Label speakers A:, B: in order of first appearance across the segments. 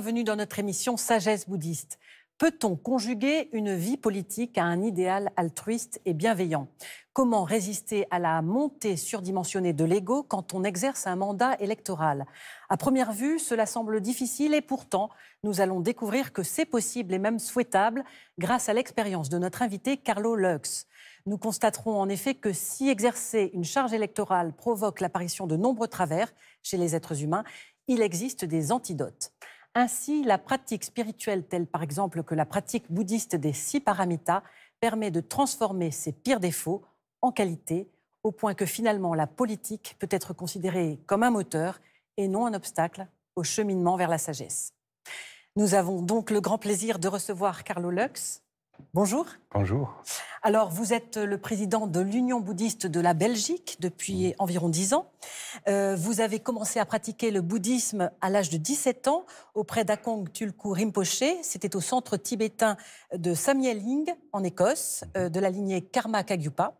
A: bienvenue dans notre émission Sagesse bouddhiste. Peut-on conjuguer une vie politique à un idéal altruiste et bienveillant Comment résister à la montée surdimensionnée de l'ego quand on exerce un mandat électoral À première vue, cela semble difficile et pourtant, nous allons découvrir que c'est possible et même souhaitable grâce à l'expérience de notre invité Carlo Lux. Nous constaterons en effet que si exercer une charge électorale provoque l'apparition de nombreux travers chez les êtres humains, il existe des antidotes. Ainsi, la pratique spirituelle, telle par exemple que la pratique bouddhiste des six paramitas, permet de transformer ses pires défauts en qualité, au point que finalement la politique peut être considérée comme un moteur et non un obstacle au cheminement vers la sagesse. Nous avons donc le grand plaisir de recevoir Carlo Lux, Bonjour. Bonjour. Alors, vous êtes le président de l'Union bouddhiste de la Belgique depuis environ 10 ans. Euh, vous avez commencé à pratiquer le bouddhisme à l'âge de 17 ans auprès d'Akong Tulku Rinpoche. C'était au centre tibétain de Samyeling, en Écosse, mhm. euh, de la lignée Karma Kagyupa.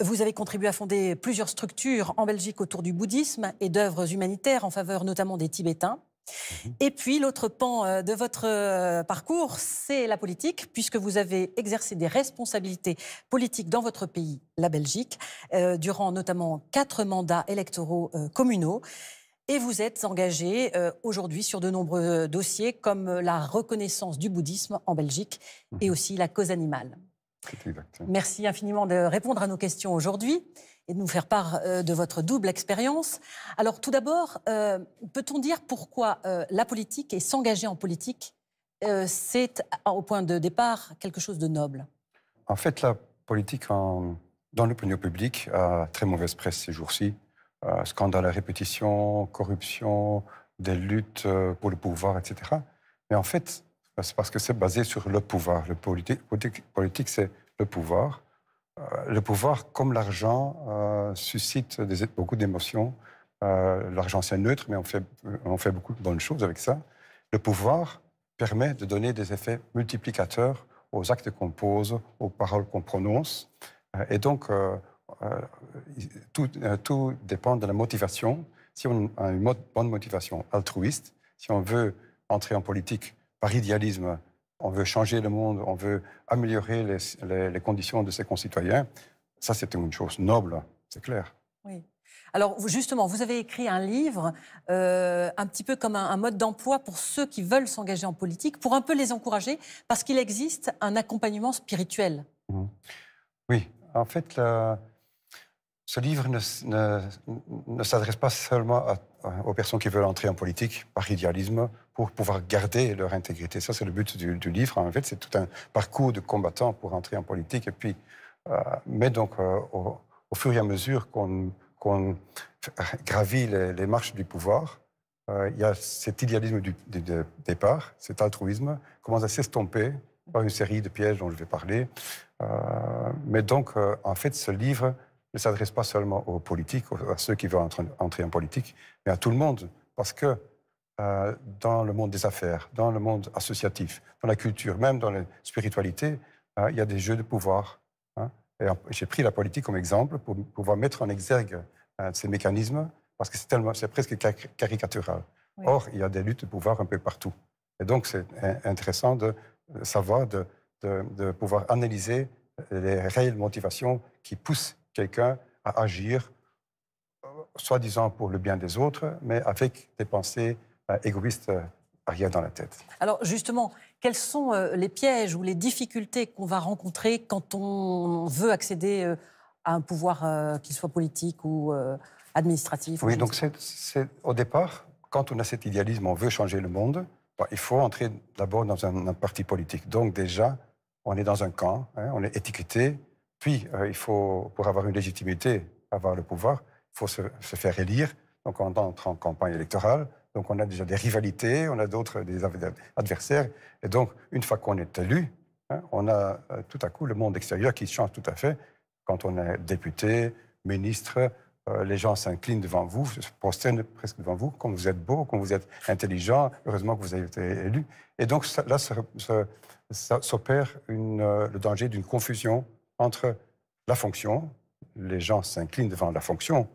A: Vous avez contribué à fonder plusieurs structures en Belgique autour du bouddhisme et d'œuvres humanitaires en faveur notamment des Tibétains. Mmh et puis l'autre pan euh, de votre euh, parcours, c'est la politique, puisque vous avez exercé des responsabilités politiques dans votre pays, la Belgique, euh, durant notamment quatre mandats électoraux communaux. Et vous êtes engagé aujourd'hui sur de nombreux dossiers comme la reconnaissance du bouddhisme en Belgique mmh et aussi la cause animale. Merci infiniment de répondre à nos questions aujourd'hui et de nous faire part euh, de votre double expérience. Alors tout d'abord, euh, peut-on dire pourquoi euh, la politique et s'engager en politique, c'est au point de départ quelque chose de noble
B: En fait, la politique dans l'opinion publique a très mauvaise presse ces jours-ci. scandale à répétition, corruption, des luttes pour le pouvoir, etc. Mais en fait, ben, c'est parce que c'est basé sur le pouvoir. Le politique, politique c'est le pouvoir. Euh, le pouvoir, comme l'argent, euh, suscite beaucoup d'émotions. Euh, l'argent, c'est neutre, mais on fait, on fait beaucoup de bonnes choses avec ça. Le pouvoir permet de donner des effets multiplicateurs aux actes qu'on pose, aux paroles qu'on prononce. et donc, tout, tout, dépend de la motivation. Si on a une bonne motivation altruiste, si on veut entrer en politique par idéalisme. On veut changer le monde, on veut améliorer les, conditions de ses concitoyens. Ça, c'est une chose noble, c'est clair.
A: Oui. Alors justement, vous avez écrit un livre, euh, un petit peu comme un, mode d'emploi pour ceux qui veulent s'engager en politique, pour un peu les encourager, parce qu'il existe un accompagnement spirituel.
B: Mmh. Oui, en fait, la, ce livre ne, ne, s'adresse pas seulement aux personnes qui veulent entrer en politique par idéalisme pour pouvoir garder leur intégrité. Ça, c'est le but du, livre. En fait, c'est tout un parcours de combattants pour entrer en politique. Et puis, euh, mais donc, euh, au, fur et à mesure qu'on gravit les, marches du pouvoir, euh, il y a cet idéalisme du, du départ, cet altruisme, commence à s'estomper par une série de pièges dont je vais parler. mais donc, en fait, ce livre ne s'adresse pas seulement aux politiques, à ceux qui veulent entrer en politique, mais à tout le monde. Parce que euh, dans le monde des affaires, dans le monde associatif, dans la culture, même dans la spiritualité, euh, il y a des jeux de pouvoir. Hein. j'ai pris la politique comme exemple pour pouvoir mettre en exergue euh, ces mécanismes, parce que c'est, presque caricatural. Or, il y a des luttes de pouvoir un peu partout. Et donc, c'est intéressant de savoir, de pouvoir analyser les réelles motivations qui poussent quelqu'un à agir, euh, soi-disant pour le bien des autres, mais avec des pensées euh, égoïstes euh, arrière dans la tête.
A: Alors justement, quels sont les pièges ou les difficultés qu'on va rencontrer quand on veut accéder à un pouvoir, qu'il soit politique ou administratif Oui, donc
B: c'est au départ, quand on a cet idéalisme, on veut changer le monde, il faut entrer d'abord dans un, parti politique. Donc déjà, on est dans un camp, hein, on est étiqueté, puis, euh, il faut, pour avoir une légitimité, avoir le pouvoir, il faut se, faire élire. Donc, on entre en campagne électorale. Donc, on a déjà des rivalités, on a d'autres des adversaires. Et donc, une fois qu'on est élu, hein, on a euh, tout à coup le monde extérieur qui change tout à fait. Quand on est député, ministre, euh, les gens s'inclinent devant vous, se prosternent presque devant vous, quand vous êtes beau, quand vous êtes intelligent, heureusement que vous avez été élu. Et donc, ça, s'opère le danger d'une confusion entre la fonction, les gens s'inclinent devant la fonction,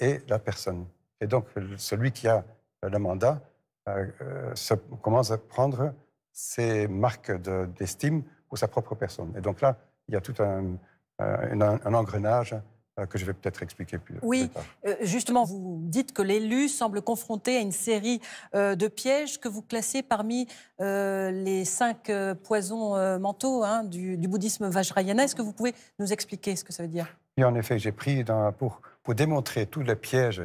B: et, la personne. Et donc, celui qui a le mandat euh, euh, commence à prendre ses marques d'estime pour sa propre personne. Et donc là, il y a tout un, euh, un engrenage euh, que je vais peut-être expliquer plus, oui, tard.
A: Oui, euh, justement, vous dites que l'élu semble confronté à une série euh, de pièges que vous classez parmi les cinq poisons mentaux hein, du, bouddhisme Vajrayana. Est-ce que vous pouvez nous expliquer ce que ça veut dire
B: Oui, en effet, j'ai pris pour, pour démontrer tous les pièges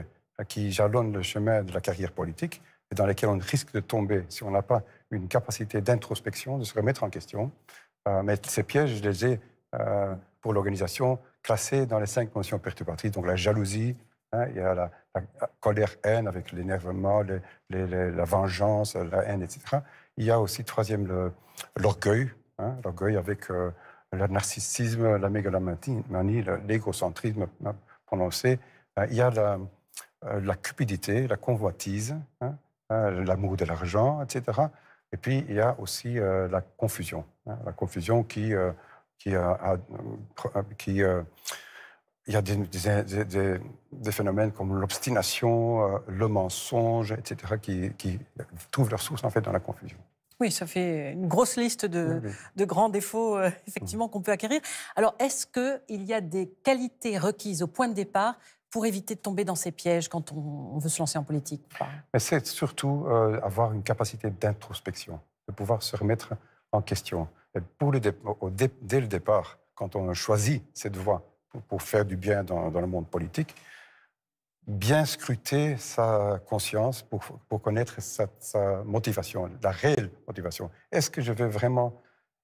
B: qui jalonnent le chemin de la carrière politique et dans lesquels on risque de tomber si on n'a pas une capacité d'introspection, de se remettre en question. mais ces pièges, je les ai pour l'organisation classé dans les cinq notions perturbatrices. Donc la jalousie, hein, il y a la, colère-haine avec l'énervement, la vengeance, la haine, etc. Il y a aussi, troisième, l'orgueil, hein, l'orgueil avec euh, le narcissisme, la mégalomanie, l'égocentrisme hein, prononcé. Euh, il y a la, euh, cupidité, la convoitise, l'amour de l'argent, etc. Et puis, il y a aussi la confusion. la confusion qui qui qui euh, il y a des, phénomènes comme l'obstination, euh, le mensonge, etc., qui, trouvent leur source en fait dans la confusion.
A: Oui, ça fait une grosse liste de, de grands défauts euh, effectivement mm. qu'on peut acquérir. Alors, est-ce qu'il y a des qualités requises au point de départ pour éviter de tomber dans ces pièges quand on, veut se lancer en politique
B: C'est surtout avoir une capacité d'introspection, de pouvoir se remettre en question pour le dès le départ, quand on choisit cette voie pour, faire du bien dans, le monde politique, bien scruter sa conscience pour, connaître sa, motivation, la réelle motivation. Est-ce que je veux vraiment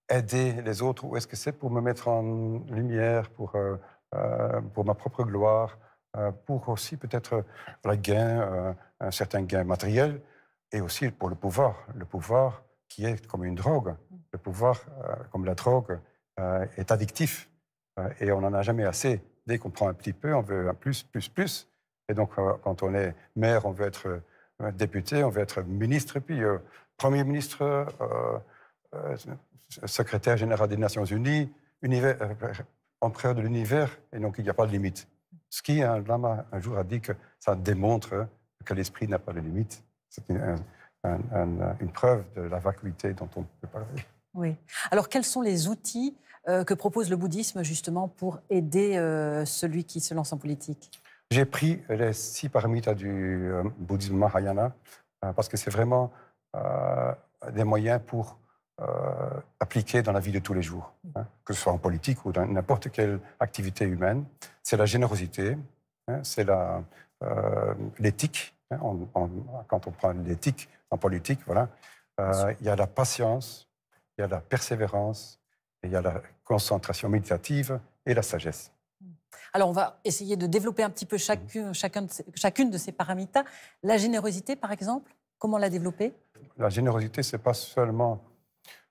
B: aider les autres ou est-ce que c'est pour me mettre en lumière, pour, euh, euh, pour ma propre gloire, euh, pour aussi peut-être gain, un certain gain matériel et aussi pour le pouvoir. Le pouvoir qui est comme une drogue. Mm. Le pouvoir, euh, comme la drogue, euh, est addictif euh, et on n'en a jamais assez. Dès qu'on prend un petit peu, on veut un plus, plus, plus. Et donc, quand on est maire, on veut être député, on veut être ministre, puis Premier ministre, secrétaire général des Nations Unies, univers, empereur de l'univers, et donc il n'y a pas de limite. Ce qui, un hein, un jour a dit que ça démontre que l'esprit n'a pas de limite. C'est une, euh, une preuve de la vacuité dont on peut parler.
A: Oui. Alors, quels sont les outils euh, que propose le bouddhisme justement pour aider euh, celui qui se lance en politique
B: J'ai pris les six paramitas du bouddhisme Mahayana parce que c'est vraiment des moyens pour appliquer dans la vie de tous les jours, hein, que ce soit en politique ou dans n'importe quelle activité humaine. C'est la générosité, hein, c'est l'éthique. Hein, quand on prend l'éthique, en politique, voilà. Euh, il y a la patience, il y a la persévérance, il y a la concentration méditative et la sagesse.
A: Alors, on va essayer de développer un petit peu mhm. euh, chacune, chacune de ces paramitas. La générosité, par exemple, comment la développer
B: La générosité, c'est pas seulement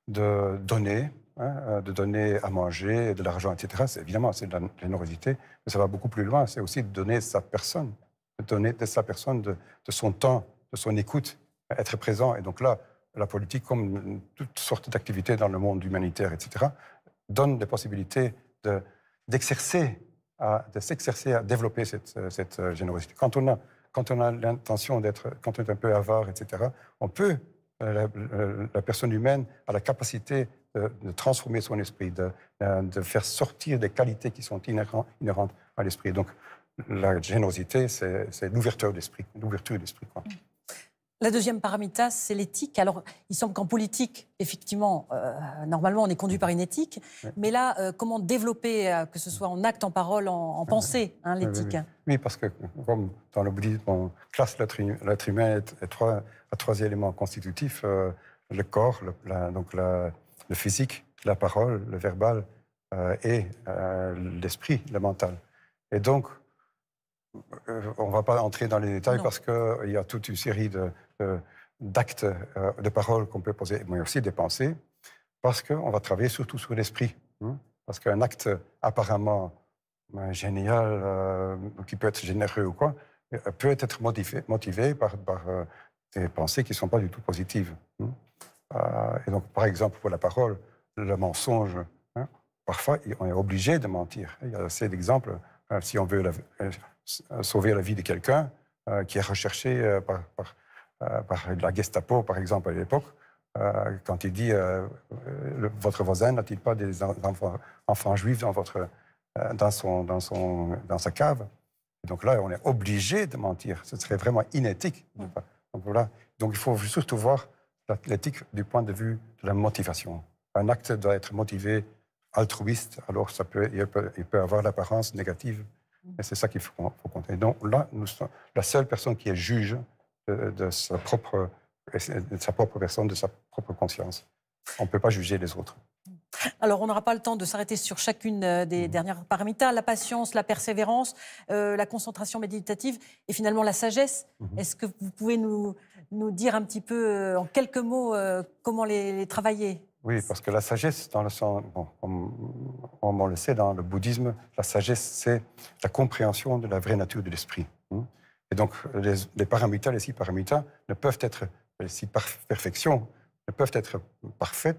B: de donner, hein, euh, de donner à manger, de l'argent, etc. Évidemment, c'est de la générosité, mais ça va beaucoup plus loin. C'est aussi de donner sa personne, de donner de sa personne, de, de son temps, de son écoute, être présent. Et donc là, la politique, comme toutes sortes d'activités dans le monde humanitaire, etc., donne des possibilités d'exercer, de, s'exercer à développer cette, euh, générosité. Quand on a, l'intention d'être, quand on est un peu avare, etc., on peut, euh, euh, la, personne humaine a la capacité de, transformer son esprit, de, faire sortir des qualités qui sont inhérentes à l'esprit. Donc, la générosité, c'est l'ouverture d'esprit, l'ouverture d'esprit.
A: La deuxième paramita, c'est l'éthique. Alors, il semble qu'en politique, effectivement, euh, normalement, on est conduit par une éthique. Mais là, euh, comment développer, euh, que ce soit en acte, en parole, en, en pensée, hein, l'éthique
B: oui, parce que, comme dans le bouddhisme, on classe l'être humain à trois, trois éléments constitutifs le corps, le, donc le physique, la parole, le verbal et l'esprit, le mental. Et donc, on ne va pas entrer dans les détails parce qu'il y a toute une série de, euh, d'actes, euh, de paroles qu'on peut poser, mais aussi des pensées, parce qu'on va travailler surtout sur l'esprit. Hein. Parce qu'un acte apparemment euh, génial, qui peut être généreux ou quoi, peut être motivé, par, par des pensées qui ne sont pas du tout positives. Hein. et donc, par exemple, pour la parole, le mensonge, hein, parfois, on est obligé de mentir. Il y a assez d'exemples. si on veut sauver la vie de quelqu'un qui est recherché par euh, par la Gestapo, par exemple, à l'époque, euh, quand il dit euh, Votre voisin n'a-t-il pas des enfants, enfants juifs dans, votre, dans, son, dans, son, dans sa cave Donc là, on est obligé de mentir. Ce serait vraiment inéthique. Donc, voilà. Donc il faut surtout voir l'éthique du point de vue de la motivation. Un acte doit être motivé altruiste, alors ça peut, il, peut, avoir l'apparence négative. Et c'est ça qu'il faut, faut, compter. Donc là, nous, la seule personne qui est juge, euh, euh, de, sa propre, euh, de sa propre personne, de sa propre conscience. On ne peut pas juger les autres.
A: Alors, on n'aura pas le temps de s'arrêter sur chacune des dernières paramitas, la patience, la persévérance, la concentration méditative et finalement la sagesse. Mhm. Est-ce que vous pouvez nous, nous dire un petit peu, en quelques mots, comment les, travailler
B: Oui, parce que la sagesse, dans le sens, on, le sait, dans le bouddhisme, la sagesse, c'est la compréhension de la vraie nature de l'esprit. Hmm. Et donc, les, les les six paramitas, ne peuvent être, les six perfections, ne peuvent être parfaites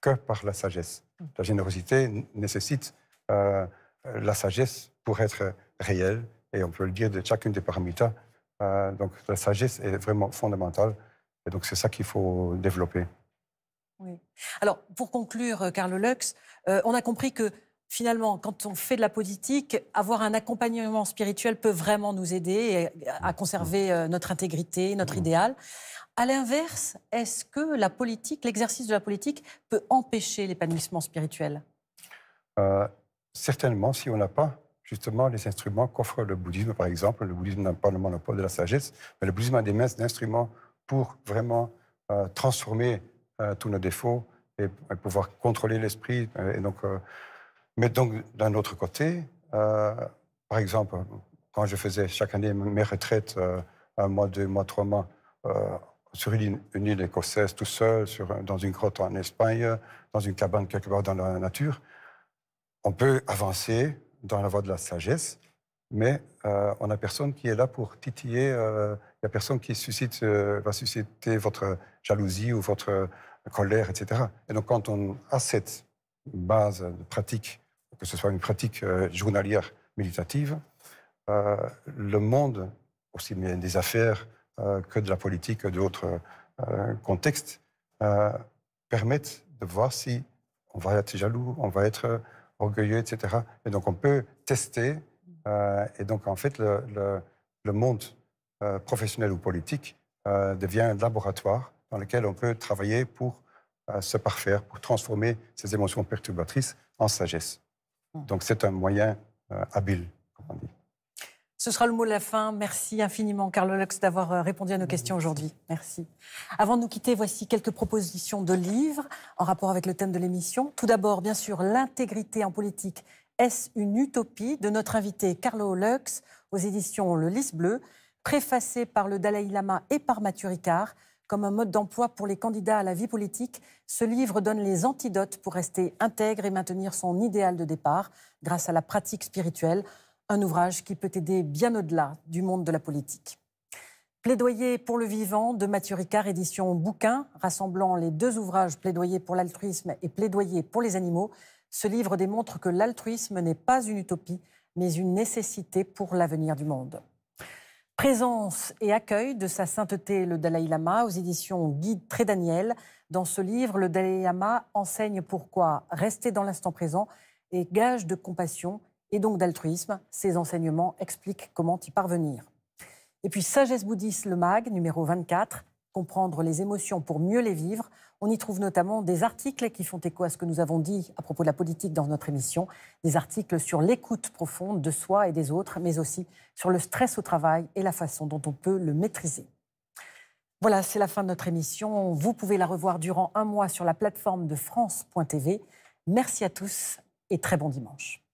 B: que par la sagesse. La générosité nécessite euh, la sagesse pour être réelle, et on peut le dire de chacune des paramitas. Euh, donc, la sagesse est vraiment fondamentale, et donc c'est ça qu'il faut développer.
A: Oui. Alors, pour conclure, Carlo euh, Lux, on a compris que finalement, quand on fait de la politique, avoir un accompagnement spirituel peut vraiment nous aider à conserver euh, notre intégrité, notre mmh. idéal. À l'inverse, est-ce que la politique, l'exercice de la politique, peut empêcher l'épanouissement spirituel
B: euh, Certainement, si on n'a pas justement les instruments qu'offre le bouddhisme, par exemple. Le bouddhisme n'a pas le monopole de la sagesse, mais le bouddhisme a des instruments pour vraiment euh, transformer tous nos défauts et, et pouvoir contrôler l'esprit. Et donc, mais donc, d'un autre côté, euh, par exemple, quand je faisais chaque année mes retraites, euh, un mois, deux mois, trois mois, euh, sur une île, écossaise, tout seul, dans une grotte en Espagne, dans une cabane quelque part dans la nature, on peut avancer dans la voie de la sagesse, mais on n'a personne qui est là pour titiller, il n'y a personne qui suscite, va susciter votre jalousie ou votre colère, etc. Et donc quand on a cette base de pratique que ce soit une pratique euh, journalière méditative, euh, le monde, aussi bien des affaires euh, que de la politique, d'autres contextes, permettent de voir si on va être jaloux, on va être orgueilleux, etc. Et donc on peut tester. et donc en fait, le, le monde professionnel ou politique devient un laboratoire dans lequel on peut travailler pour se parfaire, pour transformer ces émotions perturbatrices en sagesse. Mmh. Donc c'est un moyen euh, habile, comme on dit.
A: Ce sera le mot de la fin. Merci infiniment, Carlo Lux, d'avoir euh, répondu à nos mmh. questions aujourd'hui. Merci. Avant de nous quitter, voici quelques propositions de livres en rapport avec le thème de l'émission. Tout d'abord, bien sûr, L'intégrité en politique, est-ce une utopie de notre invité Carlo Lux aux éditions Le Lys Bleu, préfacé par le Dalai Lama et par Mathieu Ricard comme un mode d'emploi pour les candidats à la vie politique, ce livre donne les antidotes pour rester intègre et maintenir son idéal de départ grâce à la pratique spirituelle, un ouvrage qui peut aider bien au-delà du monde de la politique. Plaidoyer pour le vivant de Mathieu Ricard, édition bouquin, rassemblant les deux ouvrages Plaidoyer pour l'altruisme et Plaidoyer pour les animaux, ce livre démontre que l'altruisme n'est pas une utopie, mais une nécessité pour l'avenir du monde. Présence et accueil de Sa Sainteté le Dalai Lama aux éditions Guide Très Daniel. Dans ce livre, le Dalai Lama enseigne pourquoi rester dans l'instant présent est gage de compassion et donc d'altruisme. Ses enseignements expliquent comment y parvenir. Et puis Sagesse bouddhiste, le MAG, numéro 24, comprendre les émotions pour mieux les vivre. On y trouve notamment des articles qui font écho à ce que nous avons dit à propos de la politique dans notre émission, des articles sur l'écoute profonde de soi et des autres, mais aussi sur le stress au travail et la façon dont on peut le maîtriser. Voilà, c'est la fin de notre émission. Vous pouvez la revoir durant un mois sur la plateforme de France.tv. Merci à tous et très bon dimanche.